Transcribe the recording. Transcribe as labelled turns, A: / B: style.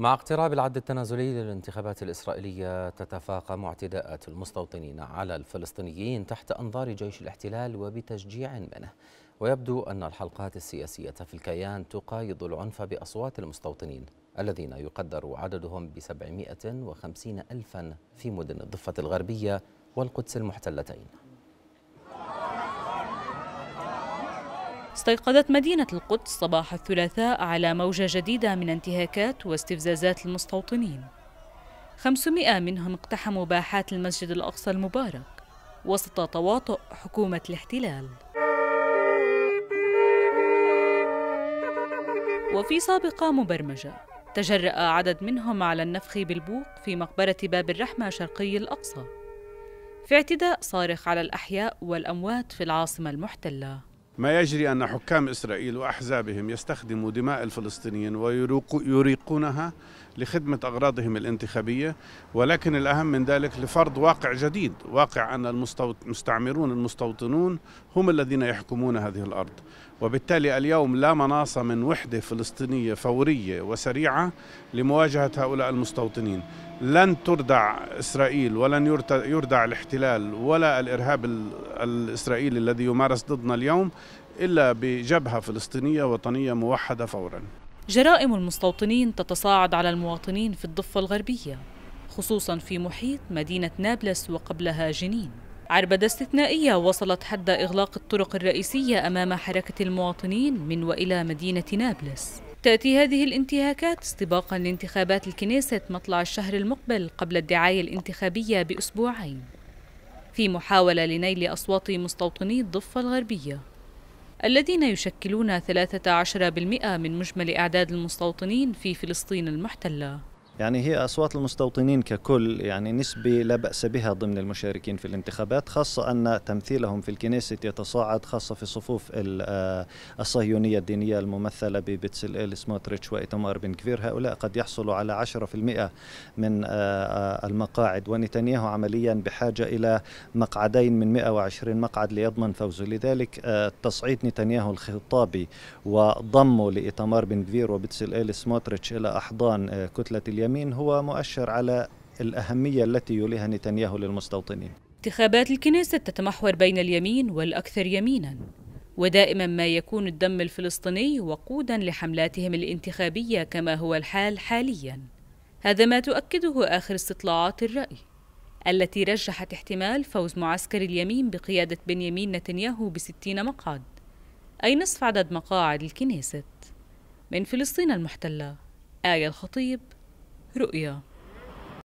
A: مع اقتراب العد التنازلي للانتخابات الإسرائيلية تتفاقم اعتداءات المستوطنين على الفلسطينيين تحت أنظار جيش الاحتلال وبتشجيع منه ويبدو أن الحلقات السياسية في الكيان تقايض العنف بأصوات المستوطنين الذين يقدر عددهم ب 750 ألفا في مدن الضفة الغربية والقدس المحتلتين
B: استيقظت مدينة القدس صباح الثلاثاء على موجة جديدة من انتهاكات واستفزازات المستوطنين 500 منهم اقتحموا باحات المسجد الأقصى المبارك وسط تواطؤ حكومة الاحتلال وفي سابقة مبرمجة تجرأ عدد منهم على النفخ بالبوق في مقبرة باب الرحمة شرقي الأقصى في اعتداء صارخ على الأحياء والأموات في العاصمة المحتلة
C: ما يجري أن حكام إسرائيل وأحزابهم يستخدموا دماء الفلسطينيين ويريقونها لخدمة أغراضهم الانتخابية ولكن الأهم من ذلك لفرض واقع جديد واقع أن المستعمرون المستوطنون هم الذين يحكمون هذه الأرض وبالتالي اليوم لا مناص من وحدة فلسطينية فورية وسريعة لمواجهة هؤلاء المستوطنين لن تردع إسرائيل ولن يردع الاحتلال ولا الإرهاب الإسرائيلي الذي يمارس ضدنا اليوم إلا بجبهة فلسطينية وطنية موحدة فورا
B: جرائم المستوطنين تتصاعد على المواطنين في الضفة الغربية خصوصا في محيط مدينة نابلس وقبلها جنين عربدة استثنائية وصلت حد إغلاق الطرق الرئيسية أمام حركة المواطنين من وإلى مدينة نابلس تأتي هذه الانتهاكات استباقا لانتخابات الكنيسة مطلع الشهر المقبل قبل الدعاية الانتخابية بأسبوعين في محاولة لنيل أصوات مستوطني الضفة الغربية الذين يشكلون 13% من مجمل أعداد المستوطنين في فلسطين المحتلة
D: يعني هي أصوات المستوطنين ككل يعني نسبة لا بأس بها ضمن المشاركين في الانتخابات خاصة أن تمثيلهم في الكنيسة يتصاعد خاصة في صفوف آه، الصهيونية الدينية الممثلة إيل سموتريتش وإيتمار بن كفير هؤلاء قد يحصلوا على 10% من آه، آه، المقاعد ونتنياهو عمليا بحاجة إلى مقعدين من 120 مقعد ليضمن فوزه لذلك تصعيد نتنياهو الخطابي وضمه لإيتمار بن كفير إيل سموتريتش إلى أحضان كتلة اليمين اليمين هو مؤشر على الأهمية التي يوليها نتنياهو للمستوطنين
B: انتخابات الكنيسة تتمحور بين اليمين والأكثر يمينا ودائما ما يكون الدم الفلسطيني وقودا لحملاتهم الانتخابية كما هو الحال حاليا هذا ما تؤكده آخر استطلاعات الرأي التي رجحت احتمال فوز معسكر اليمين بقيادة بنيامين نتنياهو بستين مقعد أي نصف عدد مقاعد الكنيست من فلسطين المحتلة آية الخطيب رؤيا